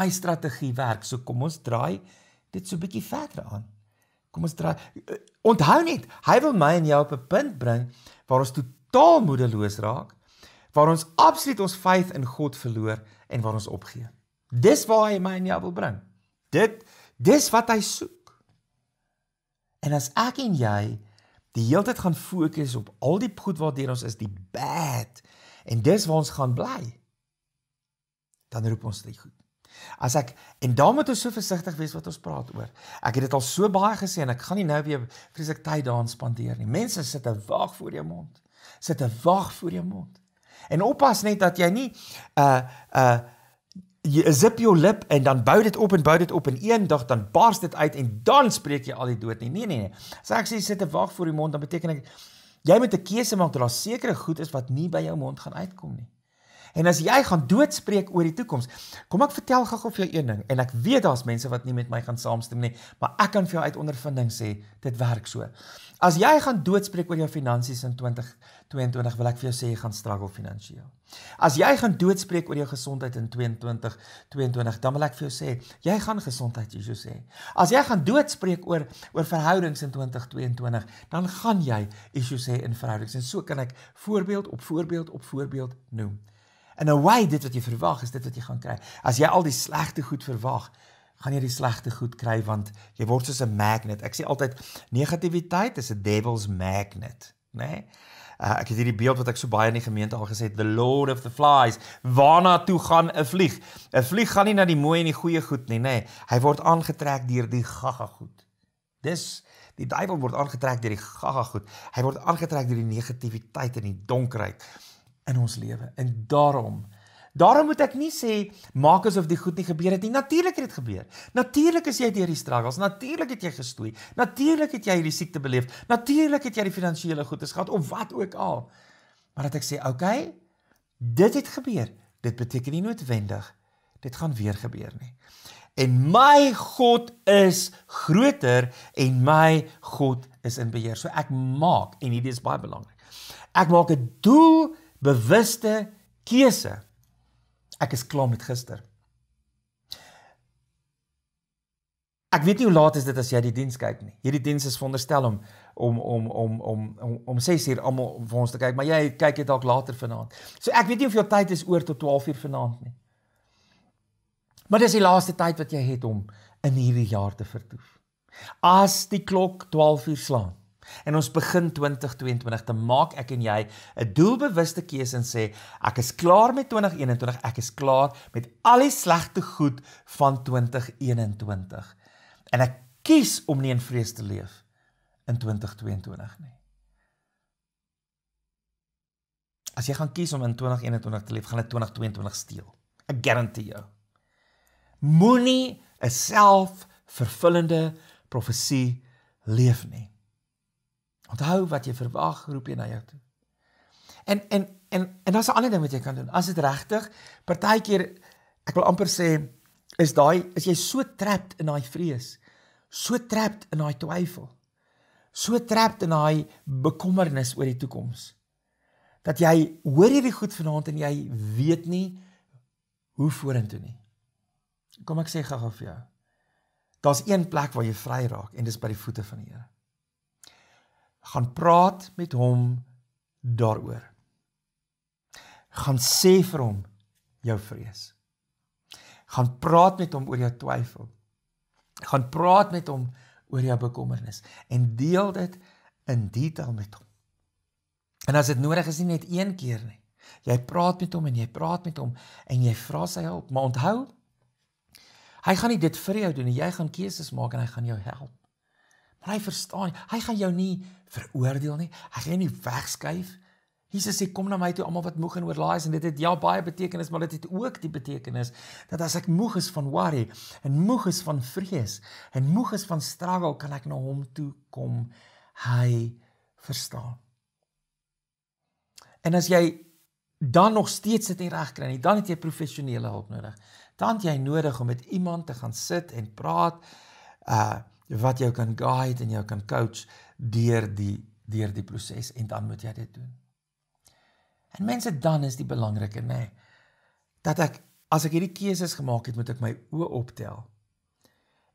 "My strategie werk, so kom ons draai dit so bietjie verder aan. Kom ons draai eh, Onthou net, hy wil my en jou op 'n punt bring waar ons totaal moedeloos raak waar ons absoluut ons faith in God verloor en waar ons opgee. Dis waar hy my en jou wil bring. Dit dis wat hy soek. En as ek en jy die hele tyd gaan fokus op al die goed wat deur ons is, die bad en dis waar ons gaan bly, dan roep ons dit goed. As ek en daarom moet ons so versigtig wees wat ons praat oor. Ek het dit al so baie gesê en ek gaan nie nou weer vreeslik tyd daaraan spandeer nie. Mense sit 'n wag voor jou mond. Sit 'n wag voor jou mond. En oppas net dat jy nie uh uh jy zip jou lip en dan bou dit op en bou dit op en eendag dan bars dit uit en dan spreek jy al die dood nie. Nee nee nee. As ek sê sit 'n wag voor die mond, dan beteken dit jy moet 'n keuse maak dat daar sekere goed is wat nie by jou mond gaan uitkom nie. En as jy gaan doodspreek oor die toekoms, kom ek vertel gou vir jou een ding en ek weet daar's mense wat nie met my gaan saamstem nie, maar ek kan vir jou uit ondervinding sê dit werk so. As jy gaan doodspreek oor jou finansies in 2022, wil ek vir jou sê jy gaan struggle finansiëel. As jy gaan doodspreek oor jou gesondheid in 2022, dan wil ek vir jou sê jy gaan gesondheid Jesus sê. As jy gaan doodspreek oor oor verhoudings in 2022, dan gaan jy Jesus sê in verhoudings en so kan ek voorbeeld op voorbeeld op voorbeeld noem. In 'n wy dit wat jy verwag is dit wat jy gaan kry. As jy al die slegte goed verwag, gaan jy die slegte goed kry want jy word soos 'n magnet. Ek sê altyd negativiteit is 'n devil's magnet, né? Nee? Uh, ek het hierdie beeld wat ek so baie in die gemeente al gesê het, the lord of the flies, waarna toe gaan 'n vlieg? 'n Vlieg gaan nie na die mooi en die goeie goed nie, né? Nee. Hy word aangetrek deur die gaga goed. Dis die duiwel word aangetrek deur die gaga goed. Hy word aangetrek deur die negativiteit en die donkerheid in ons lewe. En daarom Daarom moet ek nie sê maak asof die goed nie gebeur het nie. Natuurlik het dit gebeur. Natuurlik is jy deur die struggles. Natuurlik het jy gestoei. Natuurlik het jy hierdie siekte beleef. Natuurlik het jy die finansiële goedes gehad of wat ook al. Maar dat ek sê, "Oké, okay, dit het gebeur. Dit beteken nie noodwendig dit gaan weer gebeur nie." En my God is groter en my God is in beheer. So ek maak en hierdie is baie belangrik. Ek maak 'n doel bewuste keuse. Ek is klaar met gister. Ek weet nie hoe laat is dit as jy die diens kyk nie. Hierdie diens is veronderstel om om om om om om om 6 uur almal vir ons te kyk, maar jy kyk dit dalk later vanaand. So ek weet nie of jou tyd is oor tot 12 uur vanaand nie. Maar dis die laaste tyd wat jy het om in hierdie jaar te vertoef. As die klok 12 uur slaan, En ons begin 2022 te maak ek en jy 'n doelbewuste keuse en sê ek is klaar met 2021, ek is klaar met al die slegte goed van 2021. En ek kies om nie in vrees te leef in 2022 nie. As jy gaan kies om in 2021 te leef, gaan dit 2022 steel. Ek garandeer jou. Moenie 'n selfvervullende profesie leef nie. Onthou wat jy verwag, roep jy na jou toe. En en en en daar's 'n ander ding wat jy kan doen. As dit regtig partykeer ek wil amper sê is daai is jy so trapped in daai vrees, so trapped in daai twyfel, so trapped in daai bekommernis oor die toekoms dat jy hoor hierdie goed vanaand en jy weet nie hoe vorentoe nie. Kom ek sê gou-gou vir jou. Daar's een plek waar jy vry raak en dis by die voete van die Here gaan praat met hom daaroor. Gaan sê vir hom jou vrees. Gaan praat met hom oor jou twyfel. Gaan praat met hom oor jou bekommernis en deel dit in detail met hom. En as dit nodig is nie net een keer nie. Jy praat met hom en jy praat met hom en jy vra sy hulp, maar onthou, hy gaan nie dit vir jou doen nie. Jy gaan keuses maak en hy gaan jou help. En hy verstaan, hy gaan jou nie veroordeel nie. Hy gaan jou nie wegskuif. Jesus sê kom na my toe almal wat moeg en oorlaai is en dit het ja baie betekenis, maar dit het ook die betekenis dat as ek moeg is van worry en moeg is van vrees en moeg is van struggle, kan ek na hom toe kom. Hy verstaan. En as jy dan nog steeds dit nie reg kry nie, dan het jy professionele hulp nodig. Dan het jy nodig om met iemand te gaan sit en praat. Uh wat jou kan guide en jou kan coach deur die deur die proses en dan moet jy dit doen. En mense dan is die belangrike nê nee, dat ek as ek hierdie keuses gemaak het, moet ek my oë optel.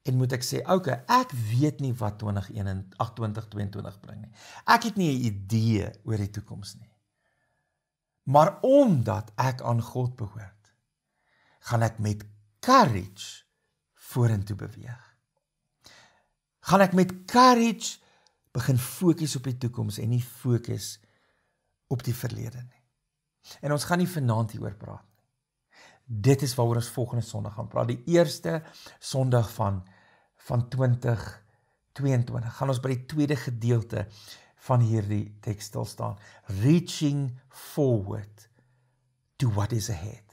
En moet ek sê, okay, ek weet nie wat 2021-2022 bring nie. Ek het nie 'n idee oor die toekoms nie. Maar omdat ek aan God behoort, gaan ek met courage vorentoe beweeg gaan ek met courage begin fokus op die toekoms en nie fokus op die verlede nie. En ons gaan nie vanaand hieroor praat nie. Dit is waaroor ons volgende Sondag gaan praat, die eerste Sondag van van 2022. Gaan ons by die tweede gedeelte van hierdie teks stil staan. Reaching forward to what is ahead.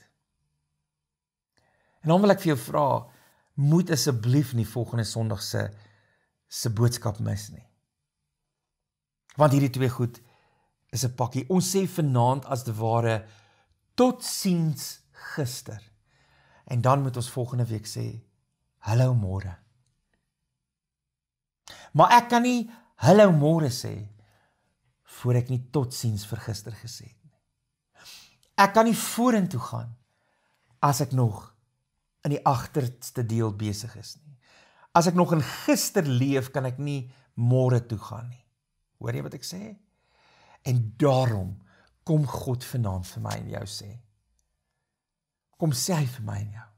En dan wil ek vir jou vra, moet asseblief nie volgende Sondag se se boodskap mis nie. Want hierdie twee goed is 'n pakkie. Ons sê vanaand as te ware tot siens gister. En dan moet ons volgende week sê hallo môre. Maar ek kan nie hallo môre sê voor ek nie tot siens vir gister gesê het nie. Ek kan nie vorentoe gaan as ek nog in die agterste deel besig is nie. As ek nog in gister leef, kan ek nie môre toe gaan nie. Hoor jy wat ek sê? En daarom kom God vanaand vir my en jou sê. Kom sê hy vir my en jou.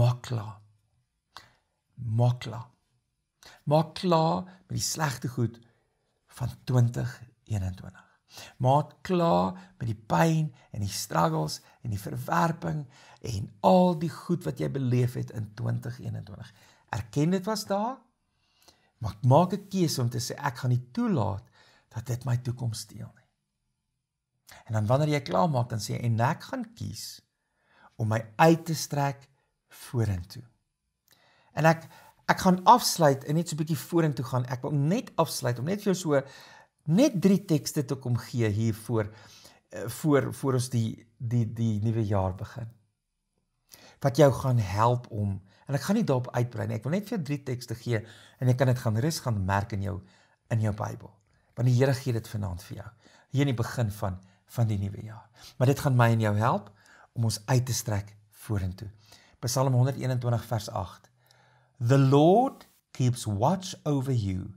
Maak klaar. Maak klaar. Maak klaar met die slegte goed van 2021. Maak klaar met die pyn en die struggles en die verwerping en al die goed wat jy beleef het in 2021 erken dit was daar. Maar ek maak 'n keuse om te sê ek gaan nie toelaat dat dit my toekoms steel nie. En dan wanneer jy klaar maak dan sê en ek gaan kies om my uit te strek vorentoe. En ek ek gaan afsluit en net so 'n bietjie vorentoe gaan. Ek wil net afsluit om net vir jou so net drie tekste te kom gee hier voor eh, voor voor ons die die die nuwe jaar begin. Wat jou gaan help om En ek gaan nie daarop uitbrei nie. Ek wil net vir jou drie tekste gee en jy kan dit gaan rus gaan merk in jou in jou Bybel. Want die Here gee dit vanaand vir jou hier in die begin van van die nuwe jaar. Maar dit gaan my en jou help om ons uit te strek vorentoe. Psalm 121 vers 8. The Lord keeps watch over you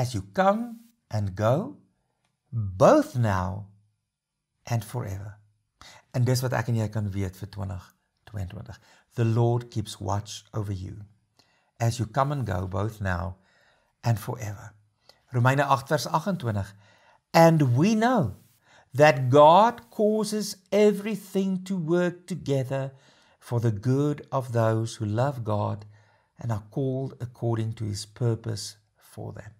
as you come and go both now and forever. En dis wat ek en jy kan weet vir 2022. The Lord keeps watch over you as you come and go both now and forever. Romeine 8 vers 28 And we know that God causes everything to work together for the good of those who love God and are called according to his purpose for them.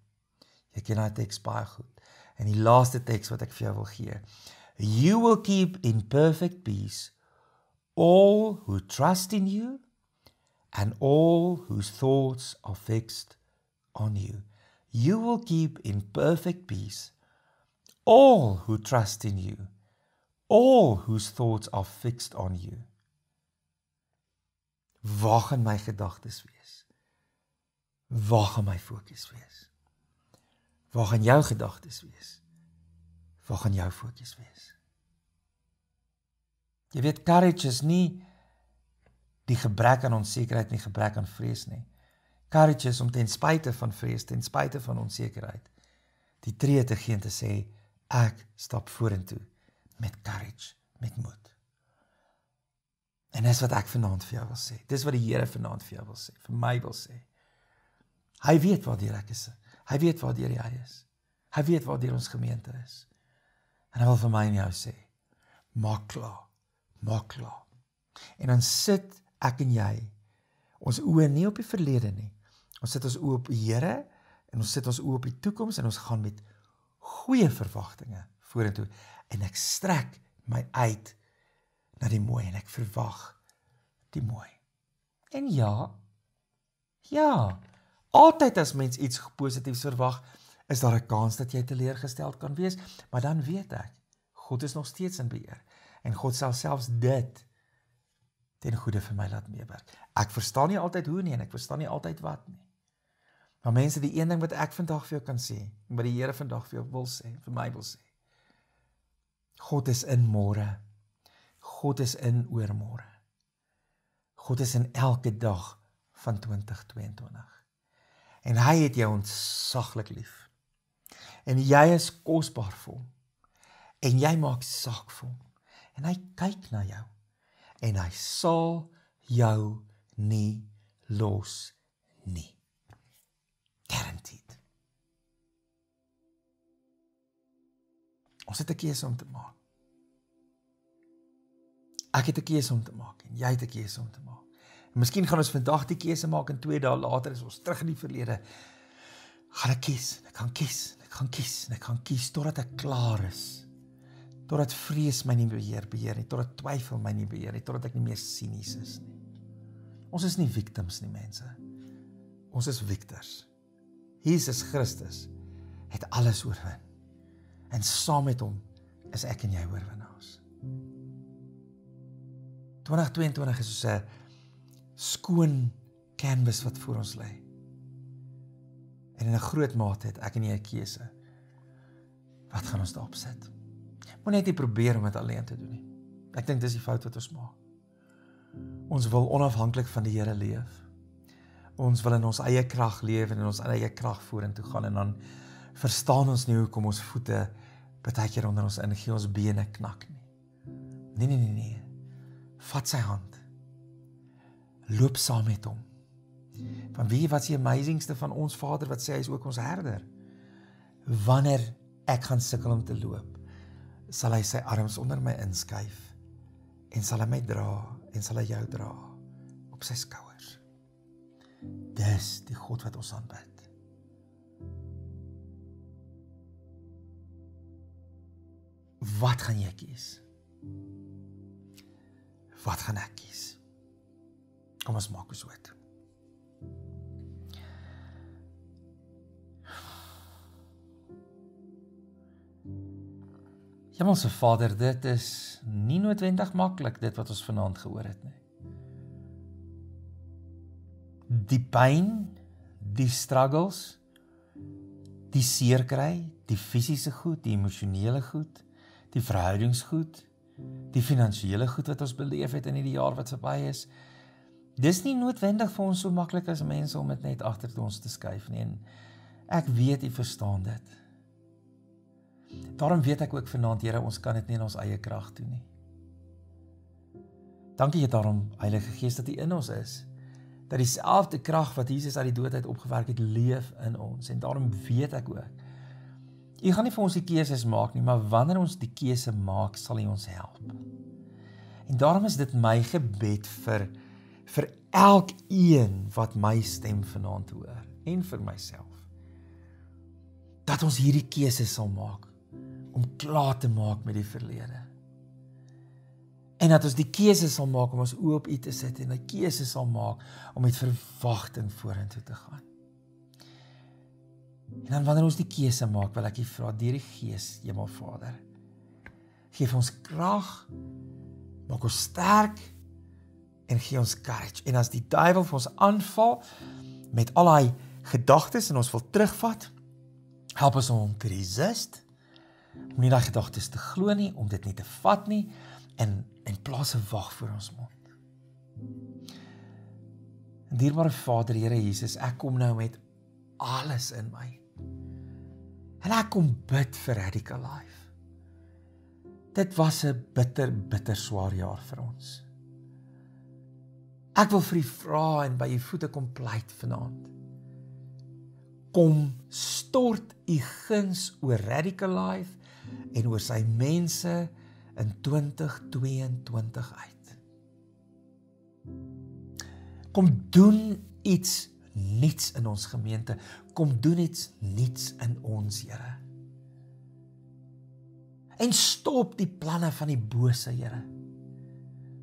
Jy ken uit teks baie goed. En die laaste teks wat ek vir jou wil gee. You will keep in perfect peace all who trust in you and all whose thoughts are fixed on you. You will keep in perfect peace all who trust in you, all whose thoughts are fixed on you. Waar gaan my gedagtes wees? Waar gaan my fokus wees? Waar gaan jou gedagtes wees? Waar gaan jou fokus wees? Jy weet courage is nie die gebrek aan onsekerheid nie, gebrek aan vrees nie. Courage is om ten spyte van vrees, ten spyte van onsekerheid, die tree te gee en te sê ek stap vorentoe met courage, met moed. En dis wat ek vanaand vir jou wil sê. Dis wat die Here vanaand vir jou wil sê, vir my wil sê. Hy weet waar jy is. Hy weet waar deur jy is. Hy weet waar deur ons gemeente is. En hy wil vir my en jou sê: Maak klaar maak klaar. En dan sit ek en jy ons oë nie op die verlede nie. Ons sit ons oë op die Here en ons sit ons oë op die toekoms en ons gaan met goeie verwagtinge vorentoe en ek strek my uit na die mooi en ek verwag die mooi. En ja. Ja. Altyd as mens iets positiefs verwag, is daar 'n kans dat jy teleurgesteld kan wees, maar dan weet ek, God is nog steeds in beheer en God sal selfs dit ten goeie vir my laat meewerk. Ek verstaan nie altyd hoe nie en ek verstaan nie altyd wat nie. Maar mense, die een ding wat ek vandag vir jou kan sê, wat die Here vandag vir jou wil sê, vir my wil sê. God is in môre. God is in oor môre. God is in elke dag van 2022. En hy het jou ontsaglik lief. En jy is kosbaar vir hom. En jy maak saak vir hom en hy kyk na jou en hy sal jou nie los nie. Guaranteed. Ons het 'n keuse om te maak. Ek het 'n keuse om te maak en jy het 'n keuse om te maak. En miskien gaan ons vandag die keuse maak en twee dae later is ons terug in die verlede. Gaan ek kies? Ek kan kies. Ek kan kies. Ek kan kies totdat ek klaar is totdat vrees my nie beheer beheer nie, totdat twyfel my nie beheer nie, totdat ek nie meer sinies is nie. Ons is nie victims nie, mense. Ons is victors. Jesus Christus het alles oorwin. En saam met hom is ek en jy oorwinnaars. 2022 is soos 'n skoon canvas wat voor ons lê. En in 'n groot mate het ek en jy 'n keuse. Wat gaan ons daarop sit? Moenie net probeer om dit alleen te doen nie. Ek dink dis die fout wat ons maak. Ons wil onafhanklik van die Here leef. Ons wil in ons eie krag leef en in ons eie krag vorentoe gaan en dan verstaan ons nie hoekom ons voete baie keer onder ons ingeë ons bene knak nie. Nee nee nee nee. Vat sy hand. Loop saam met hom. Want wie wat die amazingste van ons Vader wat sê hy is ook ons herder. Wanneer ek gaan sukkel om te loop, sal hy sy arms onder my inskuif en sal hy my dra en sal hy jou dra op sy skouers. Dis die God wat ons aanbid. Wat gaan jy kies? Wat gaan ek kies? Kom ons maak ons oet. Hemelse Vader, dit is nie noodwendig maklik dit wat ons vanaand gehoor het nie. Die pyn, die struggles, die seer kry, die fisiese goed, die emosionele goed, die verhoudingsgoed, die finansiële goed wat ons beleef het in hierdie jaar wat verby is. Dis nie noodwendig vir ons so maklik as mense om dit net agter toe ons te skuif nie en ek weet u verstaan dit. Daarom weet ek ook vanaand Here, ons kan dit nie in ons eie krag doen nie. Dankie jy daarom Heilige Gees dat U in ons is. Dat dieselfde krag wat Jesus uit die dood uit opgewerk het, leef in ons en daarom weet ek ook. U gaan nie vir ons die keuses maak nie, maar wanneer ons die keuse maak, sal U ons help. En daarom is dit my gebed vir vir elkeen wat my stem vanaand hoor en vir myself. Dat ons hierdie keuses sal maak om klaar te maak met die verlede. En dat ons die keuse sal maak om ons oë op U te sit en 'n keuse sal maak om met verwagting vorentoe te gaan. En dan wanneer ons die keuse maak, wil ek U vra deur die Gees, Hemelvader, gee ons krag, maak ons sterk en gee ons courage. En as die duiwel ons aanval met al daai gedagtes en ons wil terugvat, help ons om te resist moenie daai gedagtes te glo nie, om dit nie te vat nie en en plaas 'n wag voor ons mond. En dierbare Vader, Here Jesus, ek kom nou met alles in my. En ek kom bid vir Radical Life. Dit was 'n bitter, bitter swaar jaar vir ons. Ek wil vir U vra en by U voete kom pleit vanaand. Kom stort U guns oor Radical Life en oor sy mense in 2022 uit. Kom doen iets nuuts in ons gemeente. Kom doen iets nuuts in ons, Here. En stop die planne van die bose, Here.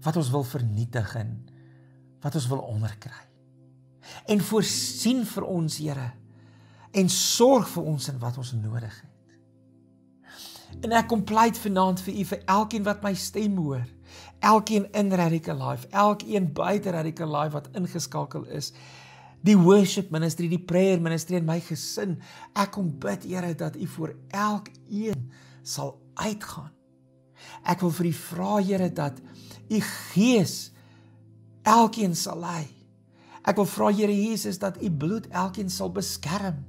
Wat ons wil vernietig en wat ons wil onderkry. En voorsien vir ons, Here. En sorg vir ons in wat ons nodig het. En ek kom pleit vanaand vir u vir elkeen wat my stem hoor. Elkeen in Radical Life, elkeen buite Radical Life wat ingeskakel is. Die worship ministry, die prayer ministry en my gesin, ek kom bid Here dat u vir elkeen sal uitgaan. Ek wil vir u vra Here dat u gees elkeen sal lei. Ek wil vra Here Jesus dat u bloed elkeen sal beskerm.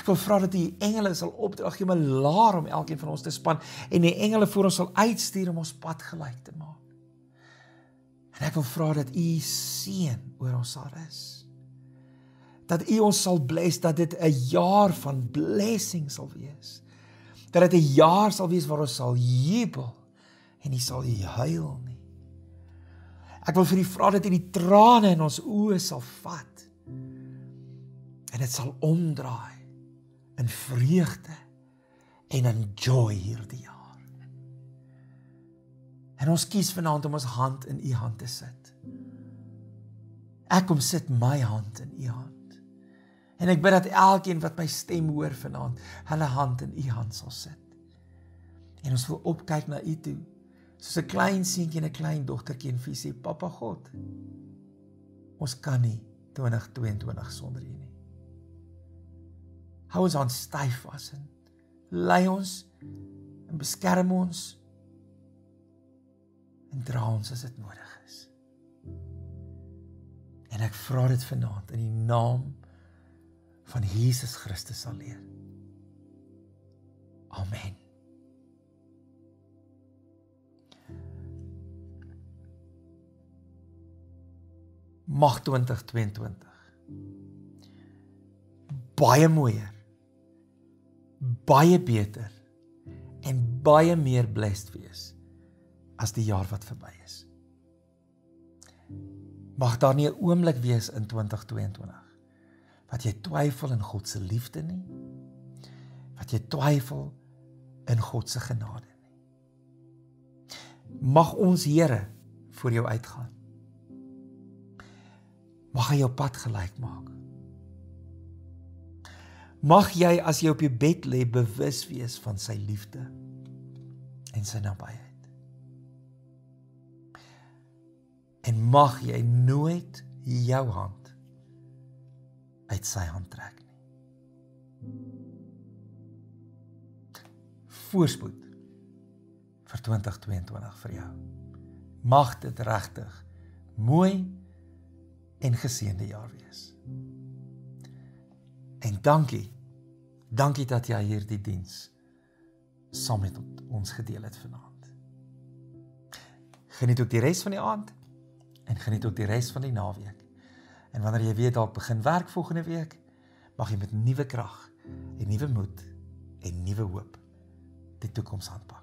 Ek wil vra dat U engele sal opdrag gee om 'n laar om elkeen van ons te span en die engele vir ons sal uitstuur om ons pad gelyk te maak. En ek wil vra dat U seën oor ons sal rus. Dat U ons sal bless dat dit 'n jaar van blessing sal wees. Dat dit 'n jaar sal wees waar ons sal jubel en nie sal huil nie. Ek wil vir U vra dat U die trane in ons oë sal vat en dit sal omdraai in vreugde en in joy hierdie jaar. En ons kies vanaand om ons hand in u hand te sit. Ek kom sit my hand in u hand. En ek bid dat elkeen wat my stem hoor vanaand, hulle hand in u hand sal sit. En ons wil opkyk na u toe, soos 'n klein seentjie en 'n klein dogtertjie en vir sy pappa God. Ons kan nie 2022 sonder u nie. Hou ons aan styf vas en lei ons en beskerm ons en dra ons as dit nodig is. En ek vra dit vanaand in die naam van Jesus Christus alleen. Amen. Mag 2022 baie mooier baie beter en baie meer blessed wees as die jaar wat verby is. Mag daar nie 'n oomblik wees in 2022 wat jy twyfel in God se liefde nie. Wat jy twyfel in God se genade nie. Mag ons Here voor jou uitgaan. Mag hy jou pad gelyk maak mag jy as jy op die bed lê bewus wees van sy liefde en sy nabyheid. En mag jy nooit jou hand uit sy hand trek nie. Voorspoed vir 2022 vir jou. Mag dit regtig mooi en geseënde jaar wees. En dankie. Dankie dat jy hierdie diens saam met ons gedeel het vanaand. Geniet ook die res van die aand en geniet ook die res van die naweek. En wanneer jy weer dalk begin werk volgende week, mag jy met nuwe krag en nuwe moed en nuwe hoop die toekoms aanpak.